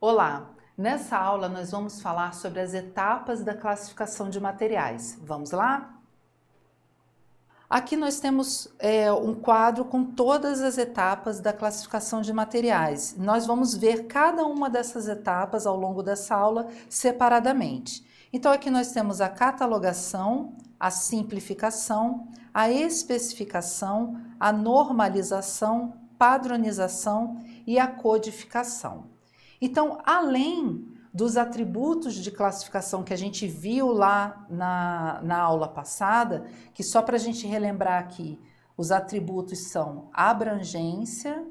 Olá! Nessa aula nós vamos falar sobre as etapas da classificação de materiais. Vamos lá? Aqui nós temos é, um quadro com todas as etapas da classificação de materiais. Nós vamos ver cada uma dessas etapas ao longo dessa aula separadamente. Então aqui nós temos a catalogação, a simplificação, a especificação, a normalização, padronização e a codificação. Então, além dos atributos de classificação que a gente viu lá na, na aula passada, que só para a gente relembrar aqui, os atributos são abrangência,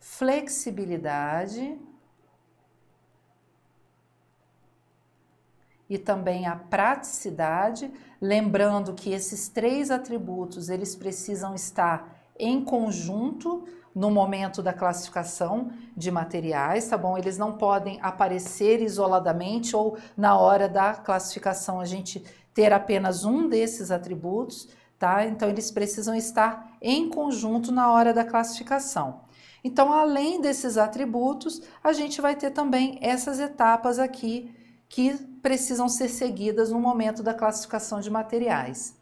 flexibilidade, e também a praticidade, lembrando que esses três atributos eles precisam estar em conjunto no momento da classificação de materiais, tá bom? Eles não podem aparecer isoladamente ou na hora da classificação a gente ter apenas um desses atributos, tá? Então eles precisam estar em conjunto na hora da classificação. Então, além desses atributos, a gente vai ter também essas etapas aqui que precisam ser seguidas no momento da classificação de materiais.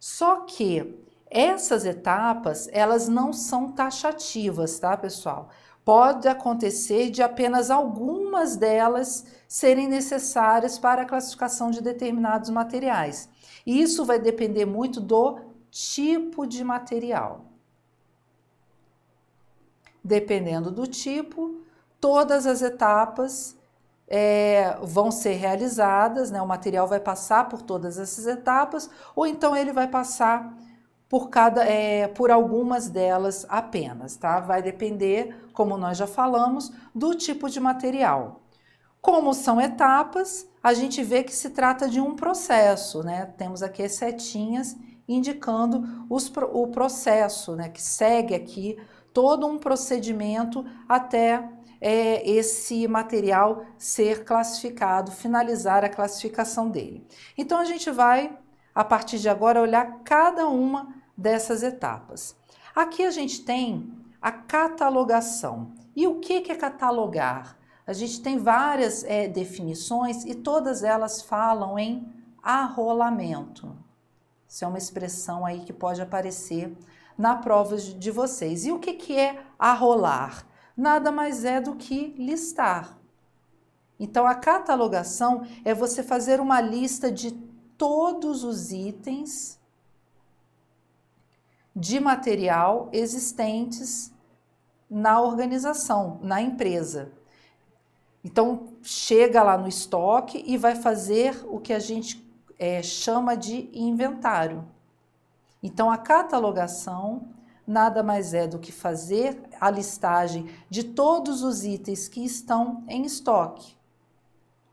Só que essas etapas, elas não são taxativas, tá, pessoal? Pode acontecer de apenas algumas delas serem necessárias para a classificação de determinados materiais. E isso vai depender muito do tipo de material. Dependendo do tipo, todas as etapas é, vão ser realizadas, né? o material vai passar por todas essas etapas, ou então ele vai passar por cada é, por algumas delas apenas, tá? Vai depender, como nós já falamos, do tipo de material. Como são etapas, a gente vê que se trata de um processo, né? Temos aqui as setinhas indicando os, o processo, né? Que segue aqui todo um procedimento até é, esse material ser classificado, finalizar a classificação dele. Então a gente vai, a partir de agora, olhar cada uma dessas etapas. Aqui a gente tem a catalogação. E o que é catalogar? A gente tem várias é, definições e todas elas falam em arrolamento. Isso é uma expressão aí que pode aparecer na prova de vocês. E o que, que é arrolar? nada mais é do que listar. Então, a catalogação é você fazer uma lista de todos os itens de material existentes na organização, na empresa. Então, chega lá no estoque e vai fazer o que a gente é, chama de inventário. Então, a catalogação nada mais é do que fazer a listagem de todos os itens que estão em estoque.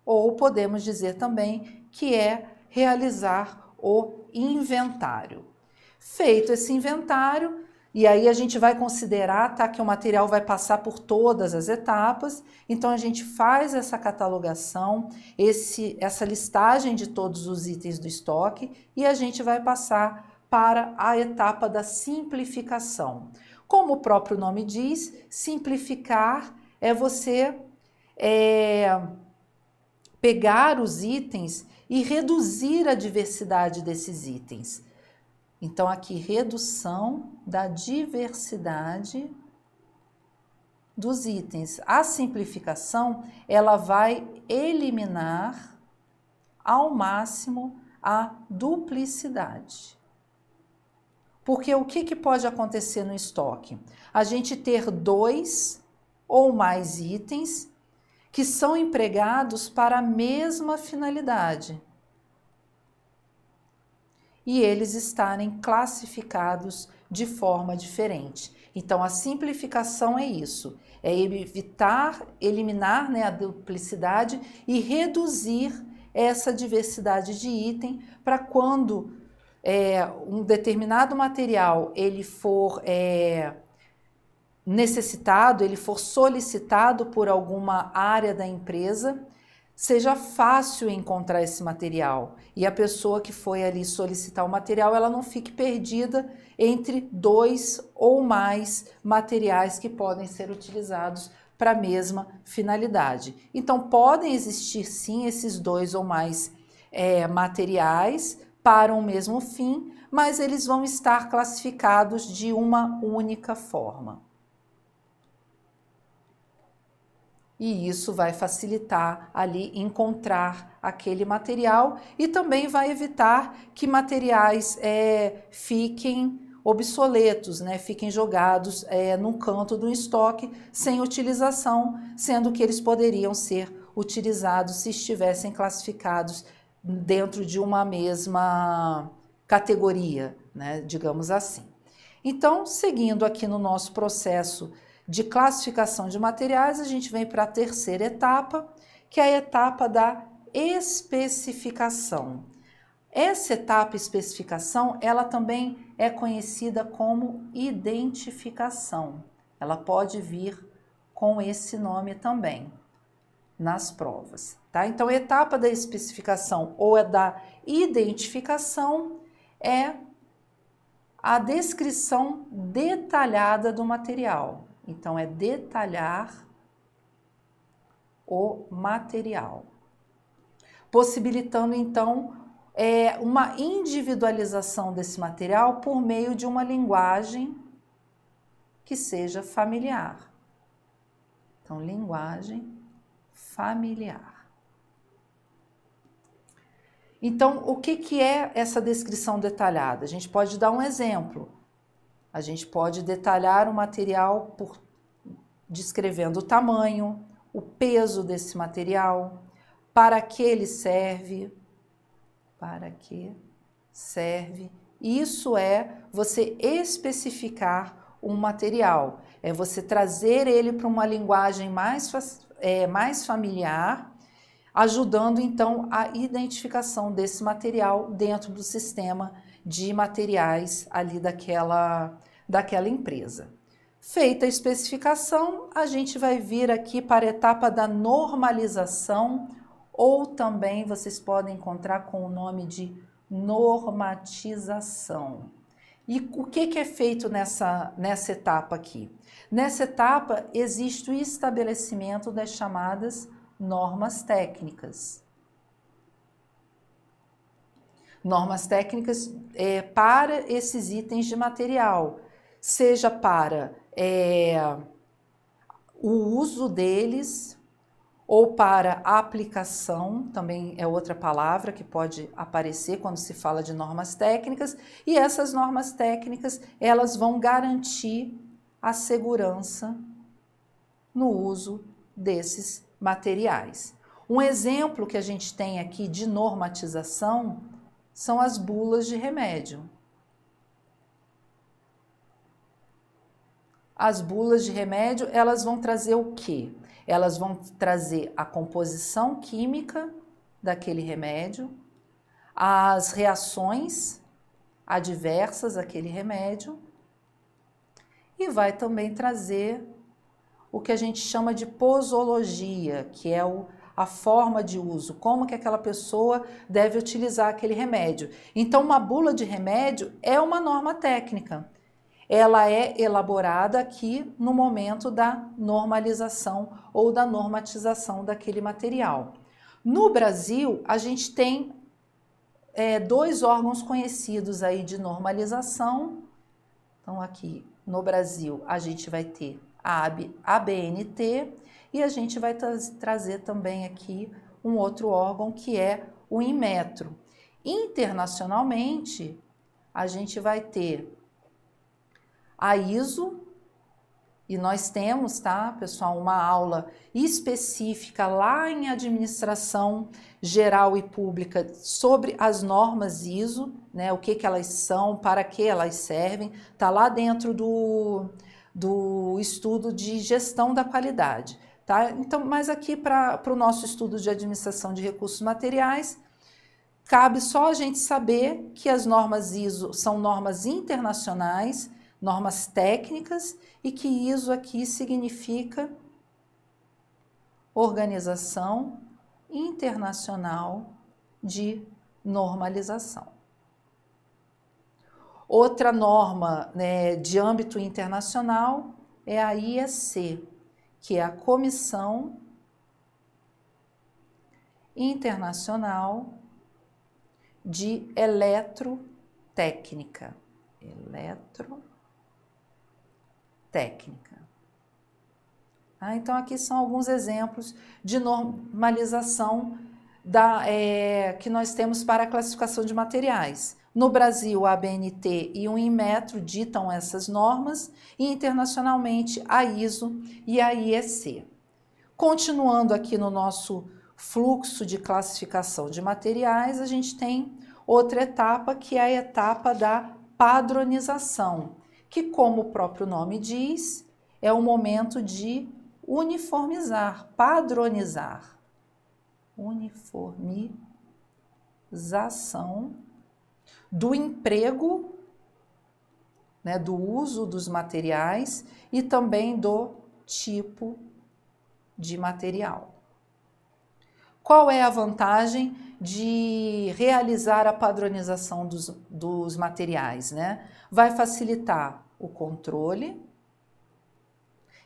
Ou podemos dizer também que é realizar o inventário. Feito esse inventário, e aí a gente vai considerar tá, que o material vai passar por todas as etapas, então a gente faz essa catalogação, esse, essa listagem de todos os itens do estoque e a gente vai passar para a etapa da simplificação. Como o próprio nome diz, simplificar é você é, pegar os itens e reduzir a diversidade desses itens. Então, aqui, redução da diversidade dos itens. A simplificação, ela vai eliminar ao máximo a duplicidade. Porque o que, que pode acontecer no estoque? A gente ter dois ou mais itens que são empregados para a mesma finalidade e eles estarem classificados de forma diferente. Então, a simplificação é isso: é evitar, eliminar né, a duplicidade e reduzir essa diversidade de item para quando é, um determinado material ele for é, necessitado, ele for solicitado por alguma área da empresa, seja fácil encontrar esse material e a pessoa que foi ali solicitar o material ela não fique perdida entre dois ou mais materiais que podem ser utilizados para a mesma finalidade. Então podem existir sim esses dois ou mais é, materiais para o mesmo fim, mas eles vão estar classificados de uma única forma. E isso vai facilitar ali encontrar aquele material e também vai evitar que materiais é, fiquem obsoletos, né, fiquem jogados é, num canto do estoque sem utilização, sendo que eles poderiam ser utilizados se estivessem classificados dentro de uma mesma categoria, né, digamos assim. Então, seguindo aqui no nosso processo de classificação de materiais, a gente vem para a terceira etapa, que é a etapa da especificação. Essa etapa especificação, ela também é conhecida como identificação. Ela pode vir com esse nome também nas provas. Tá? Então, a etapa da especificação ou é da identificação é a descrição detalhada do material. Então, é detalhar o material, possibilitando então é, uma individualização desse material por meio de uma linguagem que seja familiar. Então, linguagem familiar. Então, o que, que é essa descrição detalhada? A gente pode dar um exemplo. A gente pode detalhar o material por descrevendo o tamanho, o peso desse material, para que ele serve, para que serve. Isso é você especificar um material, é você trazer ele para uma linguagem mais, é, mais familiar ajudando então a identificação desse material dentro do sistema de materiais ali daquela, daquela empresa. Feita a especificação, a gente vai vir aqui para a etapa da normalização, ou também vocês podem encontrar com o nome de normatização. E o que, que é feito nessa, nessa etapa aqui? Nessa etapa existe o estabelecimento das chamadas normas técnicas. Normas técnicas é, para esses itens de material, seja para é, o uso deles ou para a aplicação, também é outra palavra que pode aparecer quando se fala de normas técnicas, e essas normas técnicas, elas vão garantir a segurança no uso desses materiais. Um exemplo que a gente tem aqui de normatização são as bulas de remédio. As bulas de remédio, elas vão trazer o quê? Elas vão trazer a composição química daquele remédio, as reações adversas àquele remédio e vai também trazer o que a gente chama de posologia, que é o, a forma de uso, como que aquela pessoa deve utilizar aquele remédio. Então, uma bula de remédio é uma norma técnica. Ela é elaborada aqui no momento da normalização ou da normatização daquele material. No Brasil, a gente tem é, dois órgãos conhecidos aí de normalização. Então, aqui no Brasil, a gente vai ter ABNT, e a gente vai tra trazer também aqui um outro órgão que é o Inmetro. Internacionalmente, a gente vai ter a ISO, e nós temos, tá, pessoal, uma aula específica lá em administração geral e pública sobre as normas ISO, né, o que, que elas são, para que elas servem, tá lá dentro do, do estudo de gestão da qualidade. Tá? Então, mas aqui para o nosso estudo de administração de recursos materiais, cabe só a gente saber que as normas ISO são normas internacionais, normas técnicas, e que ISO aqui significa Organização Internacional de Normalização. Outra norma né, de âmbito internacional é a IEC, que é a Comissão Internacional de Eletrotécnica. Eletrotécnica. Ah, então, aqui são alguns exemplos de normalização da, é, que nós temos para a classificação de materiais. No Brasil, a ABNT e o INMETRO ditam essas normas e internacionalmente a ISO e a IEC. Continuando aqui no nosso fluxo de classificação de materiais, a gente tem outra etapa que é a etapa da padronização, que, como o próprio nome diz, é o momento de uniformizar, padronizar. Uniformização do emprego, né, do uso dos materiais e também do tipo de material. Qual é a vantagem de realizar a padronização dos, dos materiais? Né? Vai facilitar o controle,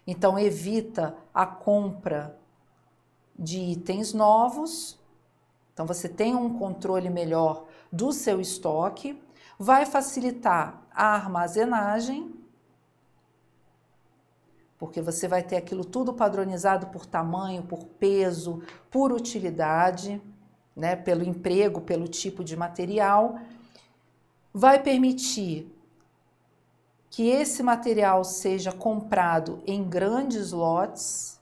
então evita a compra de itens novos. Então você tem um controle melhor do seu estoque, vai facilitar a armazenagem, porque você vai ter aquilo tudo padronizado por tamanho, por peso, por utilidade, né, pelo emprego, pelo tipo de material. Vai permitir que esse material seja comprado em grandes lotes.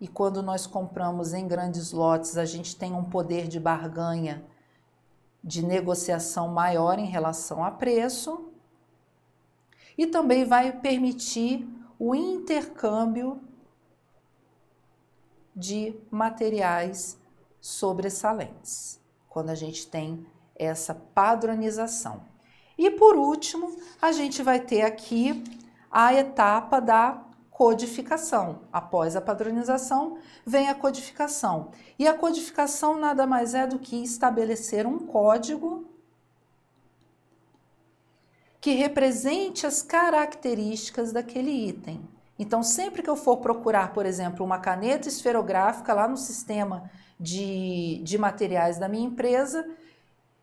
E quando nós compramos em grandes lotes, a gente tem um poder de barganha de negociação maior em relação a preço e também vai permitir o intercâmbio de materiais sobressalentes, quando a gente tem essa padronização. E por último, a gente vai ter aqui a etapa da codificação. Após a padronização, vem a codificação. E a codificação nada mais é do que estabelecer um código que represente as características daquele item. Então, sempre que eu for procurar, por exemplo, uma caneta esferográfica lá no sistema de, de materiais da minha empresa,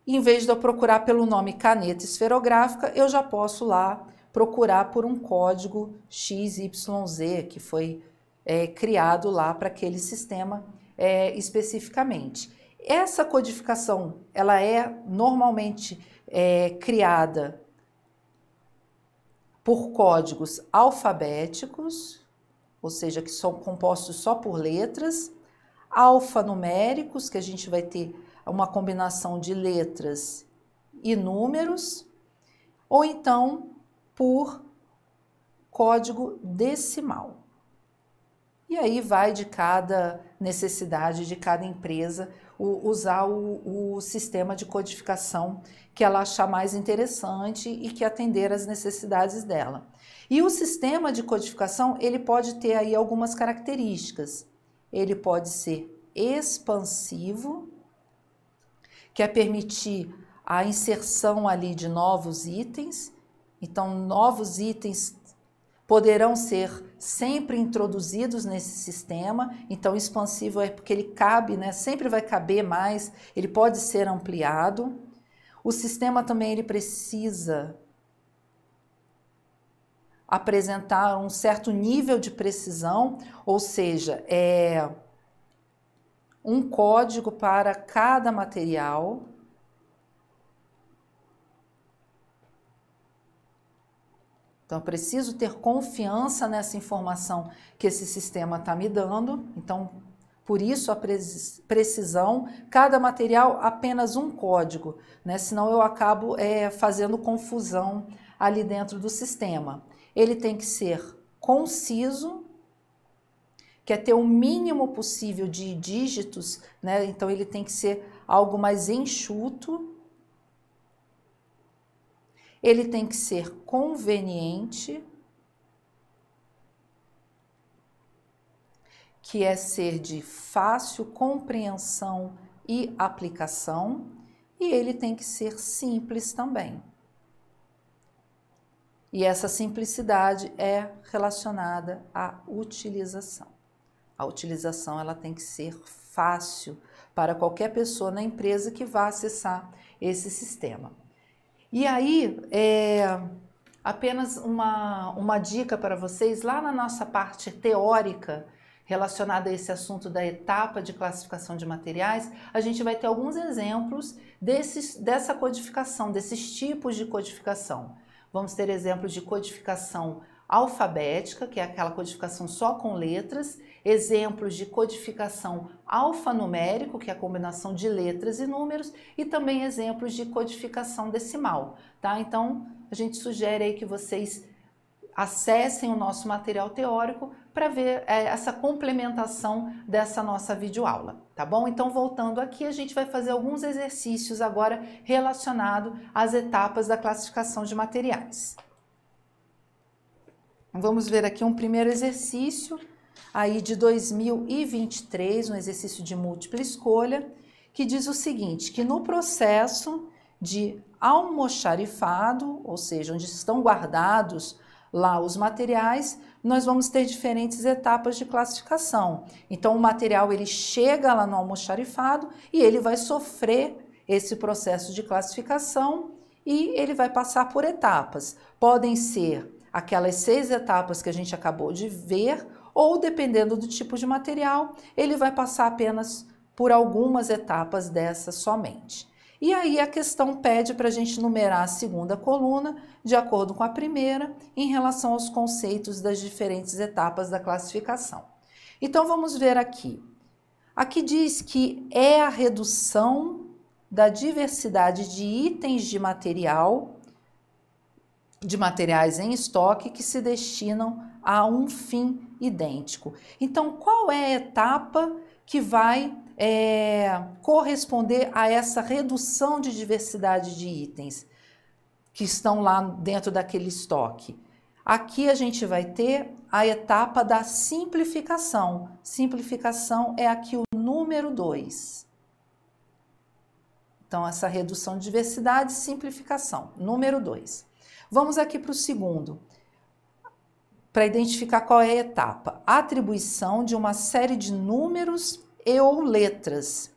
em vez de eu procurar pelo nome caneta esferográfica, eu já posso lá procurar por um código XYZ que foi é, criado lá para aquele sistema é, especificamente. Essa codificação ela é normalmente é, criada por códigos alfabéticos, ou seja, que são compostos só por letras, alfanuméricos, que a gente vai ter uma combinação de letras e números, ou então por código decimal. E aí vai de cada necessidade de cada empresa o, usar o, o, sistema de codificação que ela achar mais interessante e que atender às necessidades dela. E o sistema de codificação ele pode ter aí algumas características. Ele pode ser expansivo, que é permitir a inserção ali de novos itens então, novos itens poderão ser sempre introduzidos nesse sistema. Então, expansivo é porque ele cabe, né? Sempre vai caber mais, ele pode ser ampliado. O sistema também ele precisa apresentar um certo nível de precisão, ou seja, é um código para cada material Então, eu preciso ter confiança nessa informação que esse sistema está me dando. Então, por isso a precisão, cada material apenas um código, né? senão eu acabo é, fazendo confusão ali dentro do sistema. Ele tem que ser conciso, quer é ter o mínimo possível de dígitos, né? então ele tem que ser algo mais enxuto, ele tem que ser conveniente, que é ser de fácil compreensão e aplicação, e ele tem que ser simples também. E essa simplicidade é relacionada à utilização. A utilização ela tem que ser fácil para qualquer pessoa na empresa que vá acessar esse sistema. E aí, é, apenas uma, uma dica para vocês, lá na nossa parte teórica, relacionada a esse assunto da etapa de classificação de materiais, a gente vai ter alguns exemplos desses, dessa codificação, desses tipos de codificação. Vamos ter exemplos de codificação alfabética, que é aquela codificação só com letras, exemplos de codificação alfanumérico, que é a combinação de letras e números, e também exemplos de codificação decimal, tá? Então, a gente sugere aí que vocês acessem o nosso material teórico para ver é, essa complementação dessa nossa videoaula, tá bom? Então, voltando aqui, a gente vai fazer alguns exercícios agora relacionados às etapas da classificação de materiais. Vamos ver aqui um primeiro exercício aí de 2023, um exercício de múltipla escolha, que diz o seguinte, que no processo de almoxarifado, ou seja, onde estão guardados lá os materiais, nós vamos ter diferentes etapas de classificação. Então o material ele chega lá no almoxarifado e ele vai sofrer esse processo de classificação e ele vai passar por etapas. Podem ser aquelas seis etapas que a gente acabou de ver ou dependendo do tipo de material, ele vai passar apenas por algumas etapas dessas somente. E aí a questão pede para a gente numerar a segunda coluna de acordo com a primeira em relação aos conceitos das diferentes etapas da classificação. Então vamos ver aqui. Aqui diz que é a redução da diversidade de itens de material, de materiais em estoque que se destinam a um fim idêntico. Então, qual é a etapa que vai é, corresponder a essa redução de diversidade de itens que estão lá dentro daquele estoque? Aqui a gente vai ter a etapa da simplificação. Simplificação é aqui o número 2. Então, essa redução de diversidade, simplificação, número 2. Vamos aqui para o segundo para identificar qual é a etapa. A atribuição de uma série de números e ou letras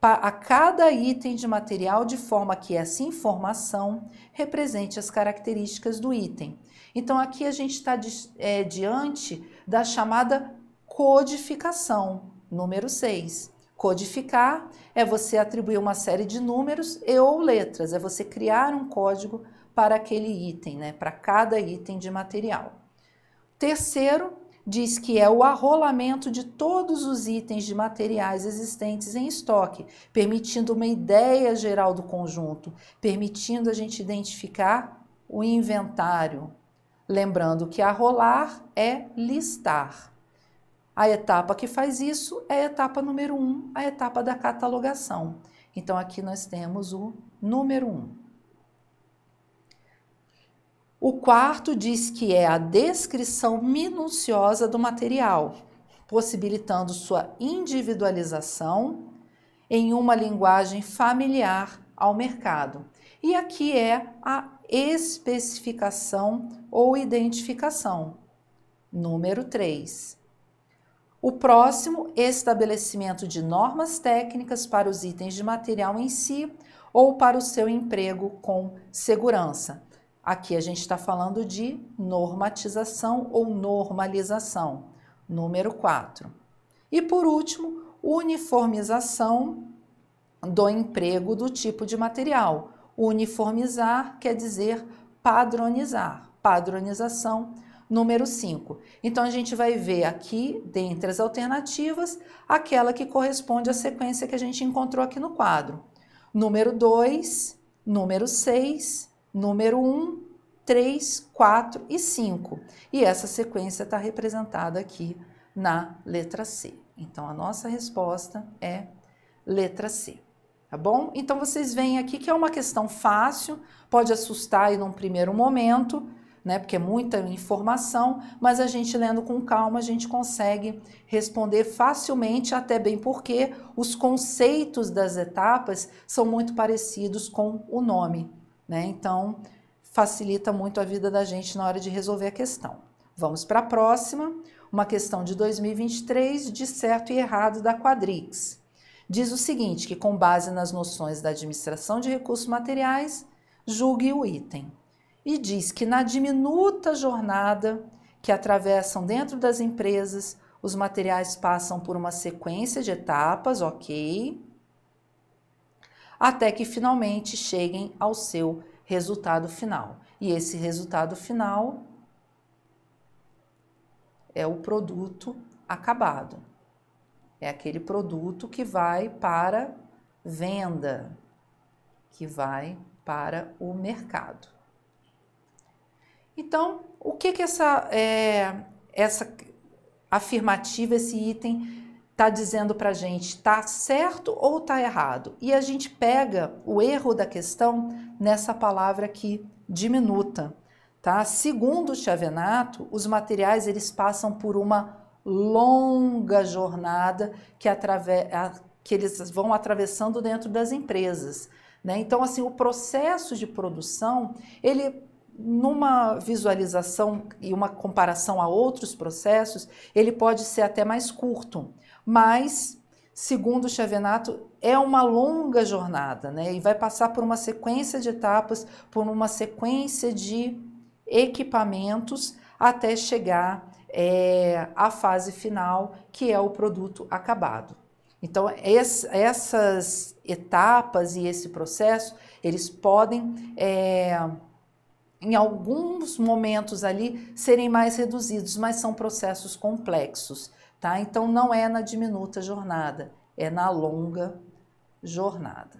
a cada item de material de forma que essa informação represente as características do item. Então aqui a gente está é, diante da chamada codificação, número 6. Codificar é você atribuir uma série de números e ou letras, é você criar um código para aquele item, né, para cada item de material. Terceiro, diz que é o arrolamento de todos os itens de materiais existentes em estoque, permitindo uma ideia geral do conjunto, permitindo a gente identificar o inventário. Lembrando que arrolar é listar. A etapa que faz isso é a etapa número um, a etapa da catalogação. Então aqui nós temos o número 1. Um. O quarto diz que é a descrição minuciosa do material, possibilitando sua individualização em uma linguagem familiar ao mercado. E aqui é a especificação ou identificação. Número 3. O próximo, estabelecimento de normas técnicas para os itens de material em si ou para o seu emprego com segurança. Aqui a gente está falando de normatização ou normalização, número 4. E por último, uniformização do emprego do tipo de material. Uniformizar quer dizer padronizar, padronização número 5. Então a gente vai ver aqui, dentre as alternativas, aquela que corresponde à sequência que a gente encontrou aqui no quadro. Número 2, número 6, número 1, 3, 4 e 5. E essa sequência está representada aqui na letra C. Então, a nossa resposta é letra C. Tá bom? Então, vocês veem aqui que é uma questão fácil, pode assustar aí num primeiro momento, né? Porque é muita informação, mas a gente lendo com calma, a gente consegue responder facilmente, até bem porque os conceitos das etapas são muito parecidos com o nome, né? Então, facilita muito a vida da gente na hora de resolver a questão. Vamos para a próxima, uma questão de 2023 de certo e errado da Quadrix. Diz o seguinte, que com base nas noções da administração de recursos materiais, julgue o item. E diz que na diminuta jornada que atravessam dentro das empresas, os materiais passam por uma sequência de etapas, ok, até que finalmente cheguem ao seu resultado final. E esse resultado final é o produto acabado. É aquele produto que vai para venda, que vai para o mercado. Então, o que que essa, é, essa afirmativa, esse item está dizendo para a gente está certo ou está errado. E a gente pega o erro da questão nessa palavra aqui, diminuta. Tá? Segundo Chavenato, os materiais eles passam por uma longa jornada que, atrave... que eles vão atravessando dentro das empresas. Né? Então, assim, o processo de produção, ele numa visualização e uma comparação a outros processos, ele pode ser até mais curto. Mas, segundo o Chevenato, é uma longa jornada, né? E vai passar por uma sequência de etapas, por uma sequência de equipamentos até chegar é, à fase final, que é o produto acabado. Então, essas etapas e esse processo, eles podem, é, em alguns momentos ali, serem mais reduzidos, mas são processos complexos. Tá? Então não é na diminuta jornada, é na longa jornada.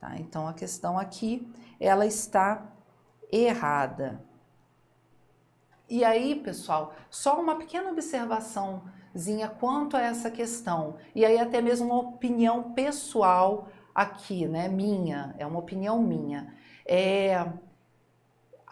Tá? Então a questão aqui ela está errada. E aí, pessoal, só uma pequena observaçãozinha quanto a essa questão. E aí até mesmo uma opinião pessoal aqui, né? Minha, é uma opinião minha. É,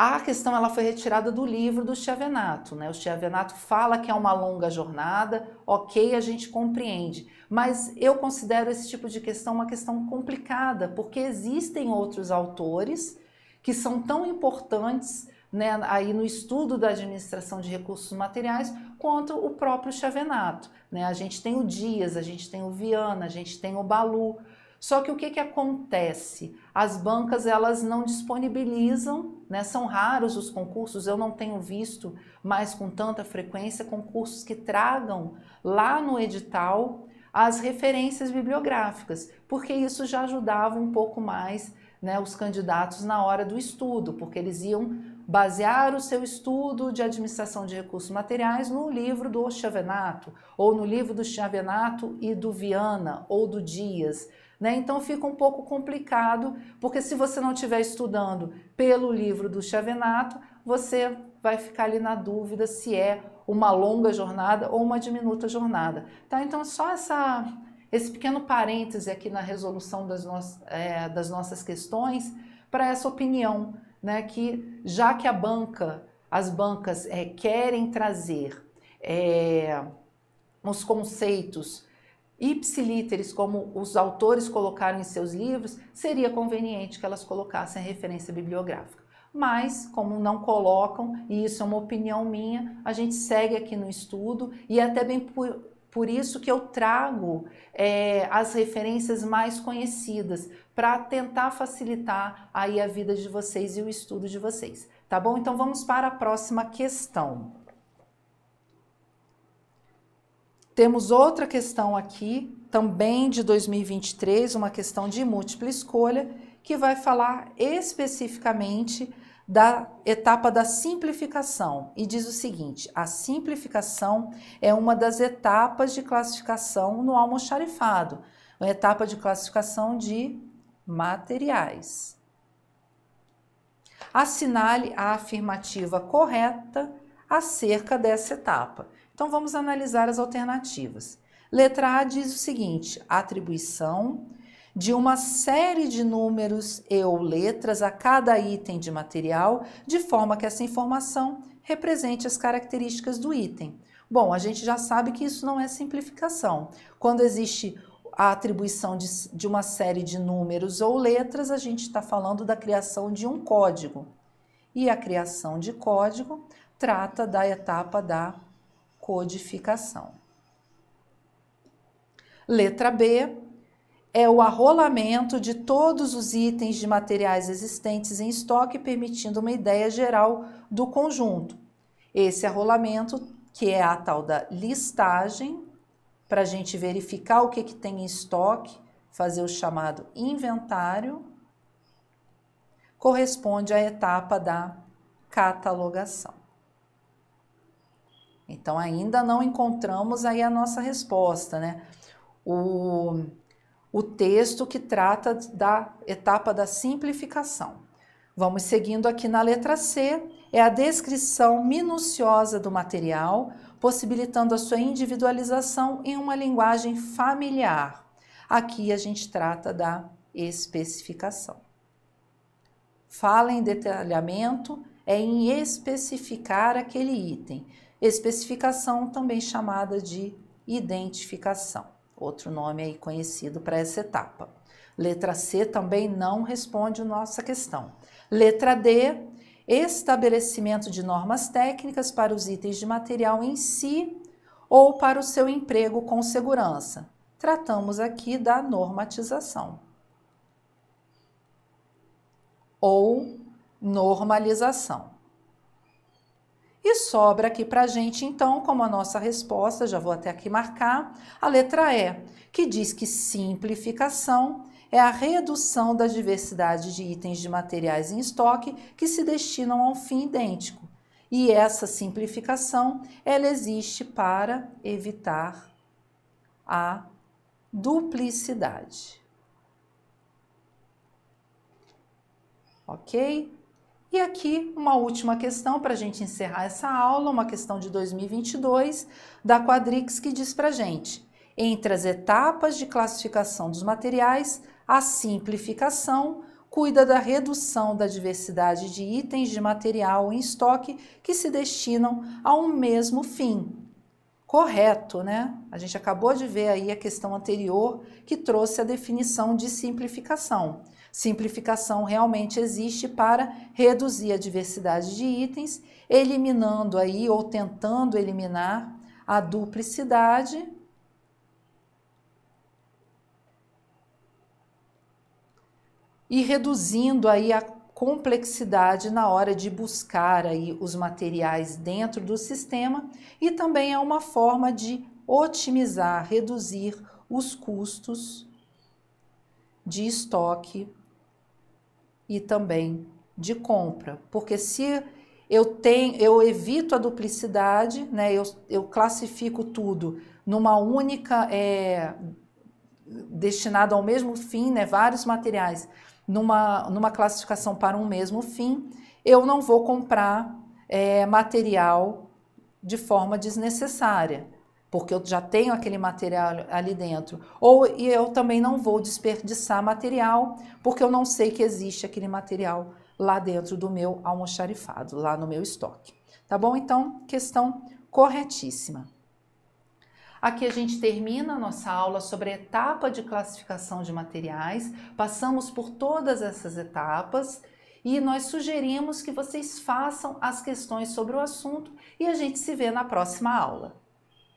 a questão ela foi retirada do livro do Chiavenato, né? O Chiavenato fala que é uma longa jornada, ok, a gente compreende, mas eu considero esse tipo de questão uma questão complicada, porque existem outros autores que são tão importantes né, aí no estudo da administração de recursos materiais, quanto o próprio Chiavenato. Né? A gente tem o Dias, a gente tem o Viana, a gente tem o Balu. Só que o que, que acontece? As bancas elas não disponibilizam, né? são raros os concursos, eu não tenho visto mais com tanta frequência concursos que tragam lá no edital as referências bibliográficas, porque isso já ajudava um pouco mais né, os candidatos na hora do estudo, porque eles iam basear o seu estudo de administração de recursos materiais no livro do Chiavenato, ou no livro do Chiavenato e do Viana, ou do Dias. Né? Então fica um pouco complicado, porque se você não estiver estudando pelo livro do Chavenato, você vai ficar ali na dúvida se é uma longa jornada ou uma diminuta jornada. Tá? Então só essa, esse pequeno parêntese aqui na resolução das, no, é, das nossas questões para essa opinião, né? que já que a banca, as bancas é, querem trazer é, os conceitos ipsilíteres, como os autores colocaram em seus livros, seria conveniente que elas colocassem a referência bibliográfica. Mas, como não colocam, e isso é uma opinião minha, a gente segue aqui no estudo e é até bem por, por isso que eu trago é, as referências mais conhecidas para tentar facilitar aí a vida de vocês e o estudo de vocês, tá bom? Então vamos para a próxima questão. Temos outra questão aqui, também de 2023, uma questão de múltipla escolha, que vai falar especificamente da etapa da simplificação e diz o seguinte: a simplificação é uma das etapas de classificação no almoxarifado, uma etapa de classificação de materiais. Assinale a afirmativa correta acerca dessa etapa. Então vamos analisar as alternativas. Letra A diz o seguinte: atribuição de uma série de números e ou letras a cada item de material, de forma que essa informação represente as características do item. Bom, a gente já sabe que isso não é simplificação. Quando existe a atribuição de, de uma série de números ou letras, a gente está falando da criação de um código. E a criação de código trata da etapa da codificação. Letra B é o arrolamento de todos os itens de materiais existentes em estoque, permitindo uma ideia geral do conjunto. Esse arrolamento, que é a tal da listagem, para a gente verificar o que, que tem em estoque, fazer o chamado inventário, corresponde à etapa da catalogação. Então ainda não encontramos aí a nossa resposta, né? O, o texto que trata da etapa da simplificação. Vamos seguindo aqui na letra C, é a descrição minuciosa do material, possibilitando a sua individualização em uma linguagem familiar. Aqui a gente trata da especificação. Fala em detalhamento é em especificar aquele item, especificação também chamada de identificação, outro nome aí conhecido para essa etapa. Letra C também não responde a nossa questão. Letra D, estabelecimento de normas técnicas para os itens de material em si ou para o seu emprego com segurança. Tratamos aqui da normatização ou normalização. E sobra aqui para a gente, então, como a nossa resposta, já vou até aqui marcar, a letra E, que diz que simplificação é a redução da diversidade de itens de materiais em estoque que se destinam a um fim idêntico. E essa simplificação, ela existe para evitar a duplicidade. Ok? E aqui uma última questão para a gente encerrar essa aula, uma questão de 2022 da Quadrix que diz para gente: entre as etapas de classificação dos materiais, a simplificação cuida da redução da diversidade de itens de material em estoque que se destinam a um mesmo fim. Correto, né? A gente acabou de ver aí a questão anterior que trouxe a definição de simplificação. Simplificação realmente existe para reduzir a diversidade de itens, eliminando aí ou tentando eliminar a duplicidade e reduzindo aí a complexidade na hora de buscar aí os materiais dentro do sistema e também é uma forma de otimizar, reduzir os custos de estoque e também de compra. Porque se eu tenho, eu evito a duplicidade, né? eu, eu classifico tudo numa única, é, destinado ao mesmo fim, né? vários materiais, numa, numa classificação para um mesmo fim, eu não vou comprar é, material de forma desnecessária porque eu já tenho aquele material ali dentro. Ou e eu também não vou desperdiçar material, porque eu não sei que existe aquele material lá dentro do meu almoxarifado, lá no meu estoque. Tá bom? Então, questão corretíssima. Aqui a gente termina a nossa aula sobre a etapa de classificação de materiais. Passamos por todas essas etapas e nós sugerimos que vocês façam as questões sobre o assunto e a gente se vê na próxima aula.